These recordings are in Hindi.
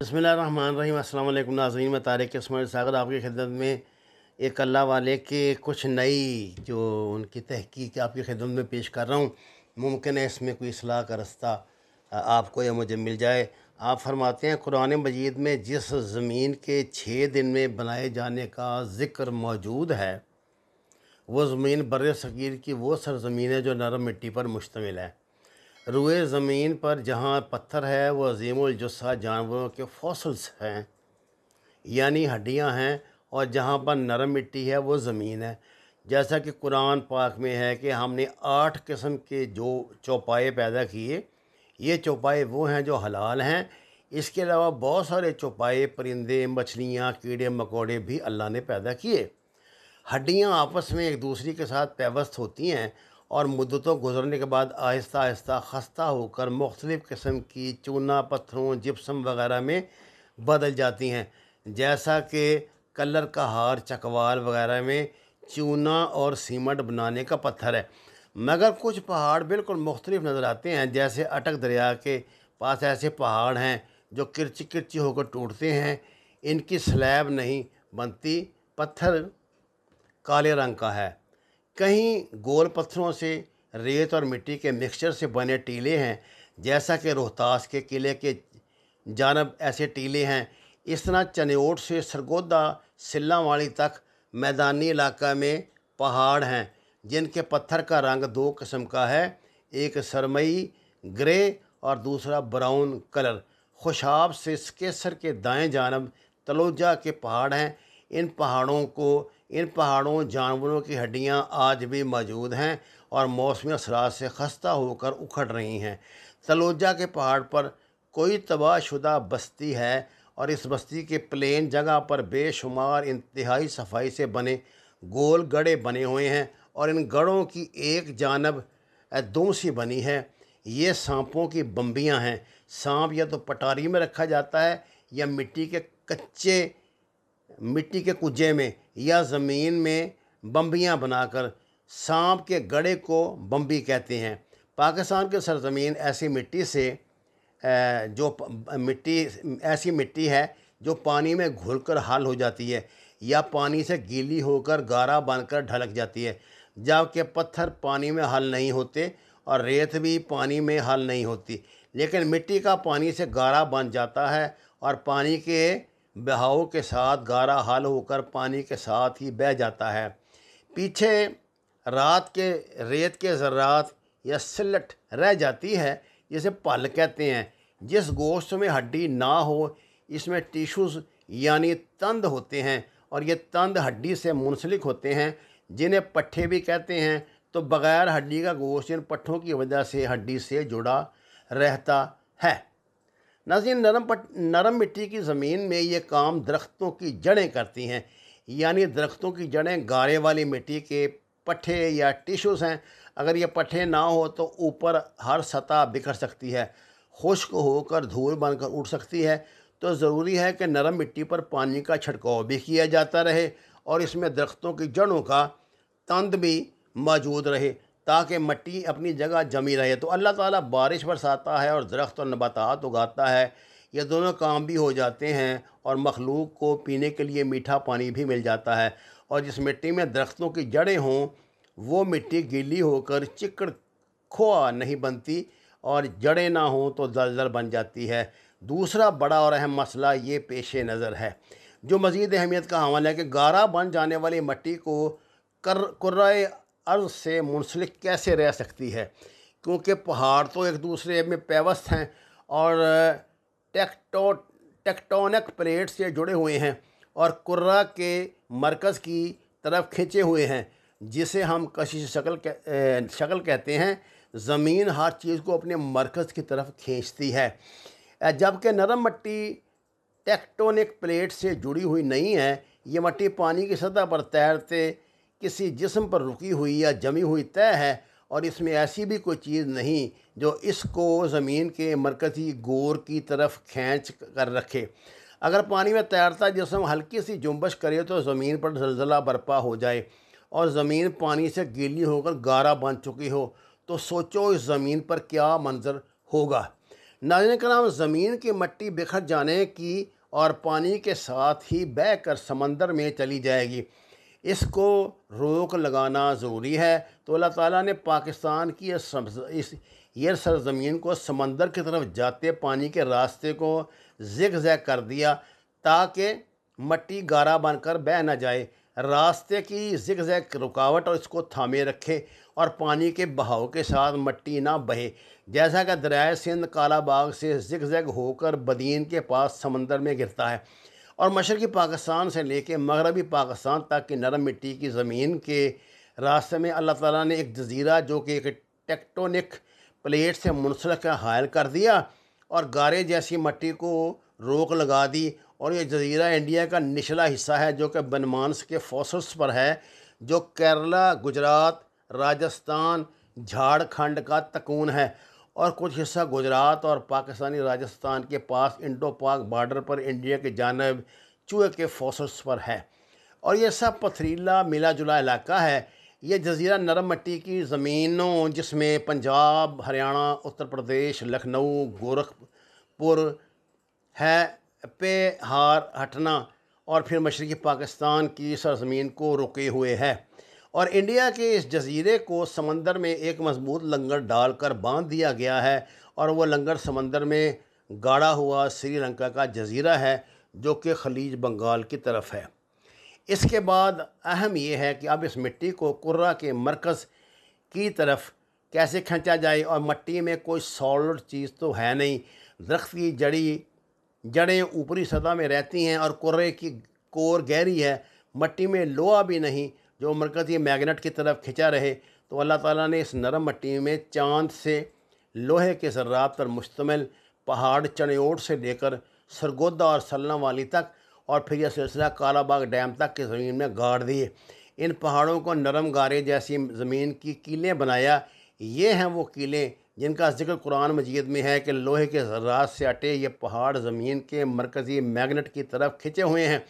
बसमिल अल्लाम नाजीन मैं तारक इसमें सागर आपकी खिदमत में एक अल्लाह वाले के कुछ नई जो उनकी तहकीक आपकी खिदमत में पेश कर रहा हूँ मुमकिन है इसमें कोई असलाह का रास्ता आपको या मुझे मिल जाए आप फरमाते हैं कुरान मजीद में जिस ज़मीन के छः दिन में बनाए जाने का ज़िक्र मौजूद है वो ज़मीन बर सग़ीर की वो सरज़मीन है जो नरम मिट्टी पर मुश्तमिल है रुए ज़मीन पर जहाँ पत्थर है वो अजीमजुस्सा जानवरों के फॉसल्स हैं यानी हड्डियाँ हैं और जहाँ पर नरम मिट्टी है वो ज़मीन है जैसा कि कुरान पाक में है कि हमने आठ किस्म के जो चौपाए पैदा किए ये चौपाए वो हैं जो हलाल हैं इसके अलावा बहुत सारे चौपाए परिंदे मछलियाँ कीड़े मकोड़े भी अल्लाह ने पैदा किए हड्डियाँ आपस में एक दूसरे के साथ पैवस्त होती हैं और मुद्दतों गुजरने के बाद आहिस्ता आहिस्ता खस्ता होकर मुख्तलिफ़ किस्म की चूना पत्थरों जिप्सम वगैरह में बदल जाती हैं जैसा कि कलर का हार चकवाल वगैरह में चूना और सीमट बनाने का पत्थर है मगर कुछ पहाड़ बिल्कुल मुख्तलिफ नज़र आते हैं जैसे अटक दरिया के पास ऐसे पहाड़ हैं जो किरची किरची होकर टूटते हैं इनकी स्लैब नहीं बनती पत्थर काले रंग का है कहीं गोल पत्थरों से रेत और मिट्टी के मिक्सचर से बने टीले हैं जैसा कि रोहतास के किले के जानब ऐसे टीले हैं इस तरह चनेट से सरगोदा सिल्लावाड़ी तक मैदानी इलाका में पहाड़ हैं जिनके पत्थर का रंग दो किस्म का है एक सरमई ग्रे और दूसरा ब्राउन कलर खुशाब से केसर के दाएं जानब तलोजा के पहाड़ हैं इन पहाड़ों को इन पहाड़ों जानवरों की हड्डियां आज भी मौजूद हैं और मौसमी असरात से खस्ता होकर उखड़ रही हैं तलोजा के पहाड़ पर कोई तबाहशुदा बस्ती है और इस बस्ती के प्लेन जगह पर बेशुमार इंतहाई सफाई से बने गोल गड़े बने हुए हैं और इन गढ़ों की एक जानब दो सी बनी है ये सांपों की बम्बियाँ हैं सांप या तो पटारी में रखा जाता है या मिट्टी के कच्चे मिट्टी के कुजे में या ज़मीन में बम्बियाँ बनाकर सांप के गड़े को बम्बी कहते हैं पाकिस्तान के सरजमीन ऐसी मिट्टी से जो मिट्टी ऐसी मिट्टी है जो पानी में घुलकर हल हो जाती है या पानी से गीली होकर गारा बनकर ढलक जाती है जबकि पत्थर पानी में हल नहीं होते और रेत भी पानी में हल नहीं होती लेकिन मिट्टी का पानी से गारा बन जाता है और पानी के बहाव के साथ गारा हाल होकर पानी के साथ ही बह जाता है पीछे रात के रेत के ज़रात या सिलट रह जाती है जिसे पल कहते हैं जिस गोश्त में हड्डी ना हो इसमें टिश्यूज़ यानी तंद होते हैं और ये तंद हड्डी से मुंसलिक होते हैं जिन्हें पट्ठे भी कहते हैं तो बग़ैर हड्डी का गोश्त इन पट्ठों की वजह से हड्डी से जुड़ा रहता है नाजिन नरम पट नरम मिट्टी की ज़मीन में ये काम दरख्तों की जड़ें करती हैं यानी दरख्तों की जड़ें गारे वाली मिट्टी के पट्ठे या टिशूज़ हैं अगर ये पट्ठे ना हो तो ऊपर हर सतह बिखर सकती है खुश्क होकर धूल बनकर उठ सकती है तो ज़रूरी है कि नरम मिट्टी पर पानी का छिड़काव भी किया जाता रहे और इसमें दरख्तों की जड़ों का तंद भी मौजूद रहे ताकि मट्टी अपनी जगह जमी रहे तो अल्लाह ताला बारिश बरसाता है और दरख्त और नबातात उगाता है ये दोनों काम भी हो जाते हैं और मखलूक को पीने के लिए मीठा पानी भी मिल जाता है और जिस मिट्टी में दरख्तों की जड़ें हों वो मिट्टी गीली होकर चिकड़ खोआ नहीं बनती और जड़ें ना हों तो दलदल बन जाती है दूसरा बड़ा और अहम मसला ये पेश नज़र है जो मज़ीद अहमियत का हवाला है कि गारा बन जाने वाली मिट्टी को कर कुर्रा अर्ज से मुंसलिक कैसे रह सकती है क्योंकि पहाड़ तो एक दूसरे में पेवस्त हैं और टेक्टो टेक्टोनिक प्लेट से जुड़े हुए हैं और कुर्रा के मरकज़ की तरफ खींचे हुए हैं जिसे हम कशिश शक्ल कह, शक्ल कहते हैं ज़मीन हर चीज़ को अपने मरकज़ की तरफ खींचती है जबकि नरम मट्टी टेक्टोनिक प्लेट से जुड़ी हुई नहीं है ये मट्टी पानी की सतह पर तैरते किसी जिस्म पर रुकी हुई या जमी हुई तय है और इसमें ऐसी भी कोई चीज़ नहीं जो इसको ज़मीन के मरकज़ी गोर की तरफ खींच कर रखे अगर पानी में तैरता जिसम हल्की सी जुम्बश करे तो ज़मीन पर जलजला बर्पा हो जाए और ज़मीन पानी से गीली होकर गारा बन चुकी हो तो सोचो इस ज़मीन पर क्या मंजर होगा नाजन कराम ज़मीन की मट्टी बिखर जाने की और पानी के साथ ही बह कर समंदर में चली जाएगी इसको रोक लगाना ज़रूरी है तो अल्लाह ताला ने पाकिस्तान की इस ये सरजमीन को समंदर की तरफ जाते पानी के रास्ते को जिग जैग कर दिया ताकि मट्टी गारा बनकर बह ना जाए रास्ते की जिग जैग रुकावट और इसको थामे रखे और पानी के बहाव के साथ मट्टी ना बहे जैसा कि दरिया सिंध कालाबाग से जिग जैग होकर बदीन के पास समंदर में गिरता है और मशरक़ी पाकिस्तान से लेके मगरबी पाकिस्तान तक की नरम मिट्टी की ज़मीन के रास्ते में अल्लाह ताला ने एक जजीरा जो कि एक टेक्टोनिक प्लेट से मुनसलक हायल कर दिया और गारे जैसी मिट्टी को रोक लगा दी और ये जजीरा इंडिया का निचला हिस्सा है जो कि बनमानस के फोसल्स पर है जो केरला गुजरात राजस्थान झारखंड का तकून है और कुछ हिस्सा गुजरात और पाकिस्तानी राजस्थान के पास इंडो पाक बॉर्डर पर इंडिया की जानब चूहे के फोसल्स पर है और यह सब पथरीला मिला जुला इलाका है ये जजीरा नरम मट्टी की ज़मीनों जिसमें पंजाब हरियाणा उत्तर प्रदेश लखनऊ गोरखपुर है पे हार हटना और फिर मशरक़ी पाकिस्तान की सरजमीन को रुके हुए है और इंडिया के इस जजीरे को समंदर में एक मजबूत लंगर डालकर बांध दिया गया है और वो लंगर समंदर में गाढ़ा हुआ श्रीलंका का जजीरा है जो कि खलीज बंगाल की तरफ है इसके बाद अहम ये है कि अब इस मिट्टी को कुर्रा के मरकज़ की तरफ कैसे खींचा जाए और मिट्टी में कोई सॉलिड चीज़ तो है नहीं दरख्त की जड़ी जड़ें ऊपरी सतह में रहती हैं और कुर्रे की कोर गहरी है मिट्टी में लोहा भी नहीं जो मरकज़ ये मैगनेट की तरफ खिंचा रहे तो अल्लाह ताला ने इस नरम मट्टी में चांद से लोहे के ज़र्रात पर मुश्तमिल पहाड़ ओट से लेकर सरगोदा और सलना वाली तक और फिर यह सिलसिला कालाबाग डैम तक की ज़मीन में गाड़ दिए इन पहाड़ों को नरम गारे जैसी ज़मीन की कीलें बनाया ये हैं वो कीलें जिनका जिक्र कुरान मजीद में है कि लोहे के ज़रात से अटे ये पहाड़ ज़मीन के मरकज़ी मैगनेट की तरफ खिंचे हुए हैं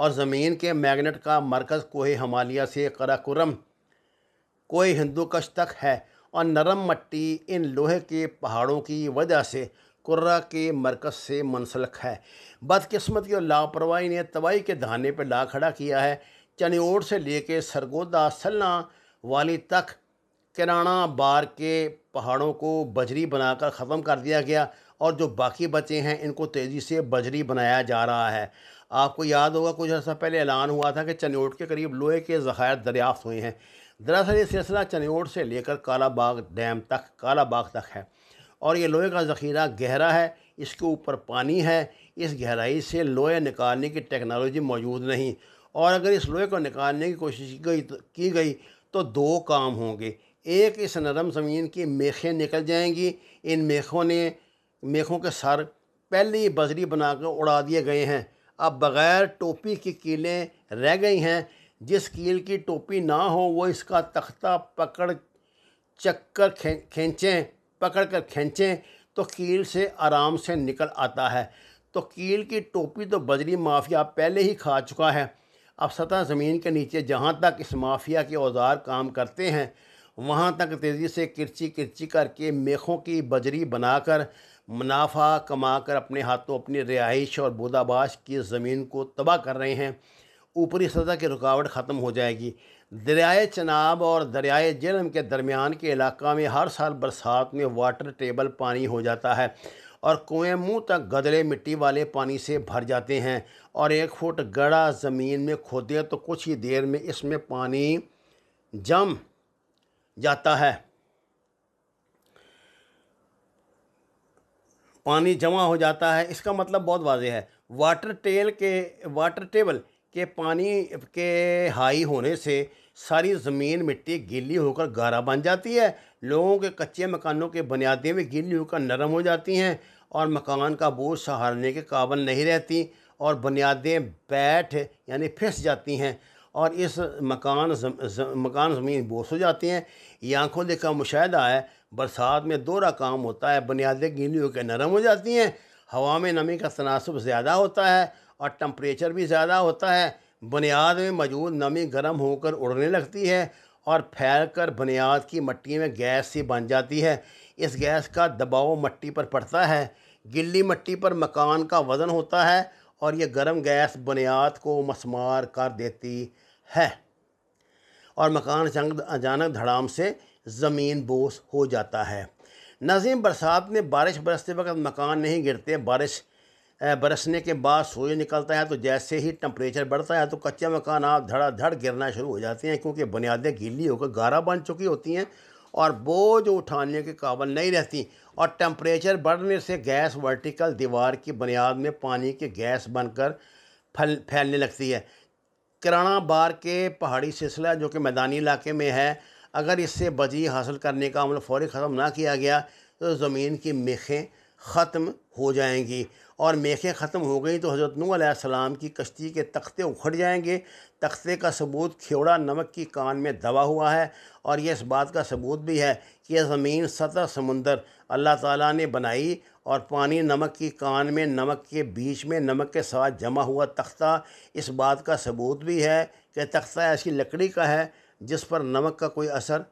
और ज़मीन के मैग्नेट का मरकज़ कोह हमालिया से कराकुरम कोह हिंदूकश तक है और नरम मट्टी इन लोहे के पहाड़ों की वजह से कुर्रा के मरकज़ से मुनसलक है बदकस्मती और लापरवाही ने तबाही के दहाने पर ला खड़ा किया है चनियोड़ से लेके सरगोदा सलना वाली तक किराना बार के पहाड़ों को बजरी बनाकर ख़त्म कर दिया गया और जो बाकी बचे हैं इनको तेज़ी से बजरी बनाया जा रहा है आपको याद होगा कुछ अर्सा पहले ऐलान हुआ था कि चनोट के करीब लोहे के ज़खायर दरियाफ्त हुए हैं दरअसल ये सिलसिला चनेट से लेकर कालाबाग डैम तक कालाबाग तक है और ये लोहे का ज़ख़ीरा गहरा है इसके ऊपर पानी है इस गहराई से लोहे निकालने की टेक्नोलॉजी मौजूद नहीं और अगर इस लोहे को निकालने की कोशिश गई तो, की गई तो दो काम होंगे एक इस नरम ज़मीन की मेखें निकल जाएंगी इन मेखों ने मेखों के सर पहले ही बजरी बनाकर उड़ा दिए गए हैं अब बग़ैर टोपी की कीलें रह गई हैं जिस कील की टोपी ना हो वो इसका तख्ता पकड़ चक्कर खे खींचें पकड़ कर खींचें तो कील से आराम से निकल आता है तो कील की टोपी तो बजरी माफिया पहले ही खा चुका है अब सतह ज़मीन के नीचे जहाँ तक इस माफिया के औजार काम करते हैं वहाँ तक तेज़ी से किरची किरची करके मेखों की बजरी बनाकर मुनाफा कमाकर अपने हाथों अपनी रिहाइश और बोदाबाश की ज़मीन को तबाह कर रहे हैं ऊपरी सतह की रुकावट ख़त्म हो जाएगी दरियाए चनाब और दरियाए जहलम के दरमियान के इलाका में हर साल बरसात में वाटर टेबल पानी हो जाता है और कुएँ मुँह तक गदले मिट्टी वाले पानी से भर जाते हैं और एक फुट गड़ा ज़मीन में खोदे तो कुछ ही देर में इसमें पानी जम जाता है पानी जमा हो जाता है इसका मतलब बहुत वाजह है वाटर टेल के वाटर टेबल के पानी के हाई होने से सारी ज़मीन मिट्टी गीली होकर गारा बन जाती है लोगों के कच्चे मकानों के बुनियादें भी गीली होकर नरम हो जाती हैं और मकान का बोझ सहारने के काबल नहीं रहती और बुनियादें बैठ यानी फिस जाती हैं और इस मकान जम, जम, मकान ज़मीन बोस हो जाती हैं ये आँखों देखा मुशाह है बरसात में दोहरा काम होता है बुनियादें गीली होकर नरम हो जाती हैं हवा में नमी का तनासब ज़्यादा होता है और टम्परेचर भी ज़्यादा होता है बुनियाद में मौजूद नमी गर्म होकर उड़ने लगती है और फैल कर बुनियाद की मट्टी में गैस सी बन जाती है इस गैस का दबाव मट्टी पर पड़ता है गिल्ली मट्टी पर मकान का वज़न होता है और यह गर्म गैस बुनियाद को मसमार कर देती है और मकान अचानक धड़ाम से ज़मीन बोस हो जाता है नजीम बरसात में बारिश बरसते वक्त मकान नहीं गिरते बारिश बरसने के बाद सूर्य निकलता है तो जैसे ही टम्परेचर बढ़ता है तो कच्चे मकान आप धड़ाधड़ गिरना शुरू हो जाते हैं क्योंकि बुनियादें गीली होकर गारा बन चुकी होती हैं और बोझ उठाने के काबल नहीं रहती और टेम्परेचर बढ़ने से गैस वर्टिकल दीवार की बुनियाद में पानी की गैस बनकर फल फैलने लगती है किराना बार के पहाड़ी सिलसिला जो कि मैदानी इलाके में है अगर इससे बजी हासिल करने का अमल फौरी ख़त्म ना किया गया तो ज़मीन की मेखें ख़त्म हो जाएंगी और मेखें ख़त्म हो गई तो हज़रत नूसम की कश्ती के तख्ते उखड़ जाएंगे तख्ते का सबूत खेवड़ा नमक की कान में दबा हुआ है और यह इस बात का सबूत भी है कि यह ज़मीन सतह समुंदर अल्लाह ताला ने बनाई और पानी नमक की कान में नमक के बीच में नमक के साथ जमा हुआ तख्ता इस बात का सबूत भी है कि तख्ता ऐसी लकड़ी का है जिस पर नमक का कोई असर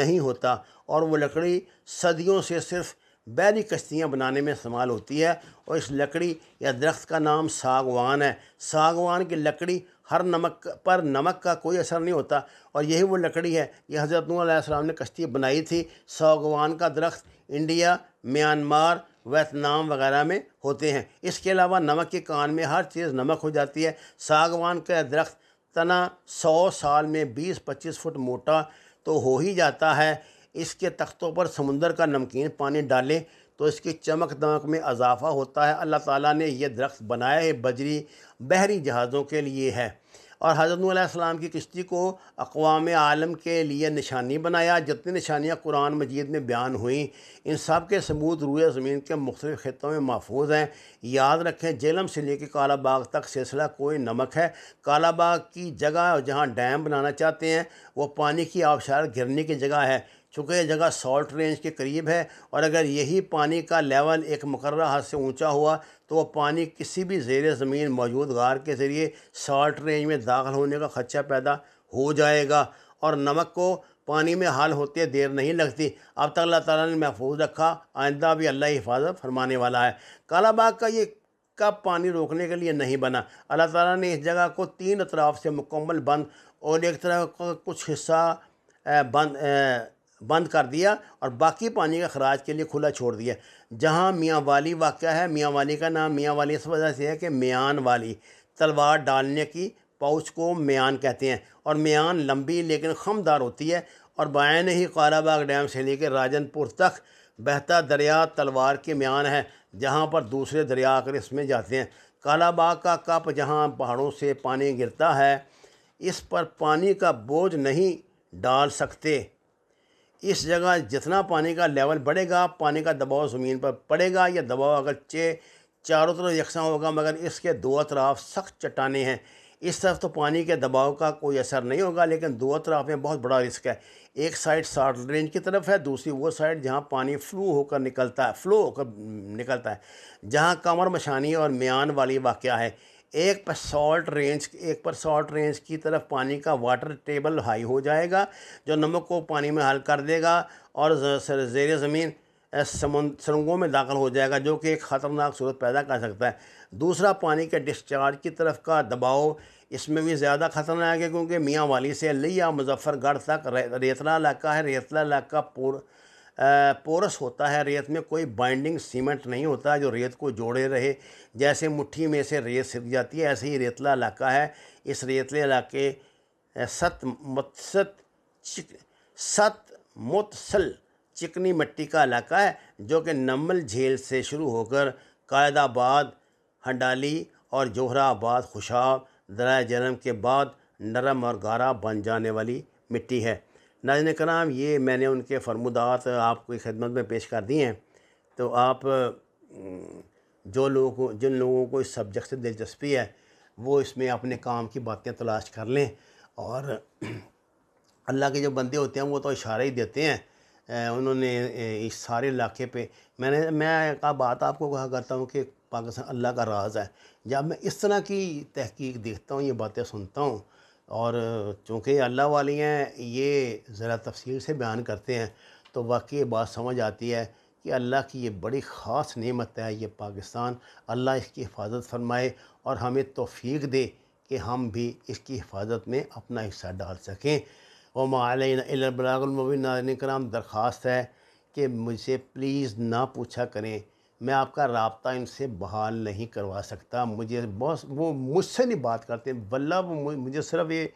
नहीं होता और वो लकड़ी सदियों से सिर्फ बैरी कश्तियाँ बनाने में इस्तेमाल होती है और इस लकड़ी या दरख्त का नाम सागवान है सागवान की लकड़ी हर नमक पर नमक का कोई असर नहीं होता और यही वो लकड़ी है ये हज़रत नूसम ने कश्ती बनाई थी सौगवान का दरख्त इंडिया म्यांमार वियतनाम वगैरह में होते हैं इसके अलावा नमक के कान में हर चीज़ नमक हो जाती है सागवान का दरख्त तना सौ साल में बीस पच्चीस फुट मोटा तो हो ही जाता है इसके तख्तों पर समुंदर का नमकीन पानी डालें तो इसकी चमक दमक में इजाफ़ा होता है अल्लाह ताला ने यह दरख्त बनाया है बजरी बहरी जहाज़ों के लिए है और हज़रत सलाम की किश्ती को अकवाम आलम के लिए निशानी बनाया जितनी निशानियाँ कुरान मजीद में बयान हुई इन सब के सबूत रूए ज़मीन के मुख्तलिफ़ ख़ितों में महफूज हैं याद रखें जेलम से लेकर काला बाग तक सिलसिला कोई नमक है काला बाग की जगह जहाँ डैम बनाना चाहते हैं वो पानी की आबशार गिरने की जगह है चूँकि यह जगह सॉल्ट रेंज के करीब है और अगर यही पानी का लेवल एक मकर हद से ऊँचा हुआ तो वह पानी किसी भी जेर ज़मीन मौजूद गार के ज़रिए सॉल्ट रेंज में दाखिल होने का खर्चा पैदा हो जाएगा और नमक को पानी में हाल होते देर नहीं लगती अब तक अल्लाह ताला ने महफूज रखा आइंदा भी अल्लाह हिफाजत फरमाने वाला है कालाबाग का ये कब पानी रोकने के लिए नहीं बना अल्लाह ताला ने इस जगह को तीन अतराफ से मुकम्मल बंद और एक तरह का कुछ हिस्सा बंद बंद कर दिया और बाकी पानी का खराज के लिए खुला छोड़ दिया जहाँ मियाँ वाली वाक़ है मियाँ वाली का नाम मियाँ वाली इस वजह से है कि म्यान वाली तलवार डालने की पाउच को म्यान कहते हैं और म्यान लंबी लेकिन खमदार होती है और बायन ही काराबाग डैम से लेकर राजनपुर तक बहता दरिया तलवार के म्यान है जहाँ पर दूसरे दरिया आकर इसमें जाते हैं कालाबाग का कप जहाँ पहाड़ों से पानी गिरता है इस पर पानी का बोझ नहीं डाल सकते इस जगह जितना पानी का लेवल बढ़ेगा पानी का दबाव ज़मीन पर पड़ेगा या दबाव अगर चे चारों तरफ यकसा होगा मगर इसके दो अतराफ सख्त चट्टाने हैं इस तरफ तो पानी के दबाव का कोई असर नहीं होगा लेकिन दो अतराफ में बहुत बड़ा रिस्क है एक साइड साठ रेंज की तरफ है दूसरी वो साइड जहाँ पानी फ्लू होकर निकलता है फ्लो होकर निकलता है जहाँ कमर मशानी और म्यान वाली वाक़ है एक पर सॉल्ट रेंज एक पर सॉल्ट रेंज की तरफ पानी का वाटर टेबल हाई हो जाएगा जो नमक को पानी में हल कर देगा और जेर ज़मीन सुरंगों में दाखिल हो जाएगा जो कि एक ख़तरनाक सूरत पैदा कर सकता है दूसरा पानी के डिस्चार्ज की तरफ का दबाव इसमें भी ज़्यादा ख़तरनाक है क्योंकि मियाँ वाली से लिया मुजफ्फरगढ़ तक रेतला इलाका है रेतला इलाका पूरा पोरस होता है रेत में कोई बाइंडिंग सीमेंट नहीं होता जो रेत को जोड़े रहे जैसे मुट्ठी में से रेत सिक जाती है ऐसे ही रेतला इलाका है इस रेतले इलाके सत मत्सत चिक सत मुतसल चिकनी मिट्टी का इलाका है जो कि नमल झील से शुरू होकर कायदाबाद हंडाली और जोहराबाद खुशाब दरा जन्म के बाद नरम और गारा बन जाने वाली मिट्टी है नाजन कराम ये मैंने उनके फरमुदात आपकी खिदमत में पेश कर दिए हैं तो आप जो लोग जिन लोगों को इस सब्जेक्ट से दिलचस्पी है वो इसमें अपने काम की बातें तलाश कर लें और अल्लाह के जो बंदे होते हैं वो तो इशारे ही देते हैं उन्होंने इस सारे इलाके पे मैंने मैं का बात आपको कहा करता हूँ कि पाकिस्तान अल्लाह का राज है जब मैं इस तरह की तहकीक देखता हूँ ये बातें सुनता हूँ और चूँकि अल्लाह वाली हैं ये ज़रा तफसील से बयान करते हैं तो वाकई बात समझ आती है कि अल्लाह की ये बड़ी ख़ास नेमत है ये पाकिस्तान अल्लाह इसकी हिफाजत फरमाए और हमें तोफ़ी दे कि हम भी इसकी हिफाजत में अपना हिस्सा डाल सकें और मालबलामबिन नाजन कराम दरख्वास्त है कि मुझसे प्लीज़ ना पूछा करें मैं आपका रबता इनसे बहाल नहीं करवा सकता मुझे बहुत वो मुझसे नहीं बात करते वल्ला वो मुझे सिर्फ ये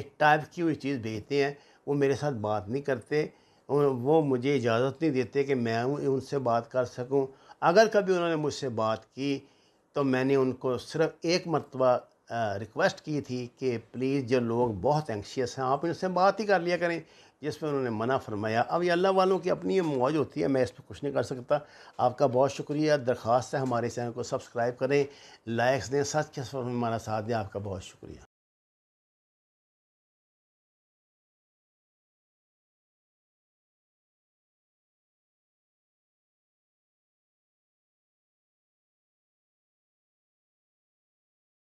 एक टाइप की हुई चीज़ भेजते हैं वो मेरे साथ बात नहीं करते वो मुझे इजाज़त नहीं देते कि मैं उनसे बात कर सकूं अगर कभी उन्होंने मुझसे बात की तो मैंने उनको सिर्फ एक मरतबा रिक्वेस्ट की थी कि प्लीज़ जो लोग बहुत एंक्शियस हैं आप इनसे बात ही कर लिया करें जिस पर उन्होंने मना फरमाया अब ये अल्लाह वालों की अपनी ये मौज होती है मैं इस पर कुछ नहीं कर सकता आपका बहुत शुक्रिया दरख्वास्त है हमारे चैनल को सब्सक्राइब करें लाइक्स दें सच के सफर में हमारा साथ दें आपका बहुत शुक्रिया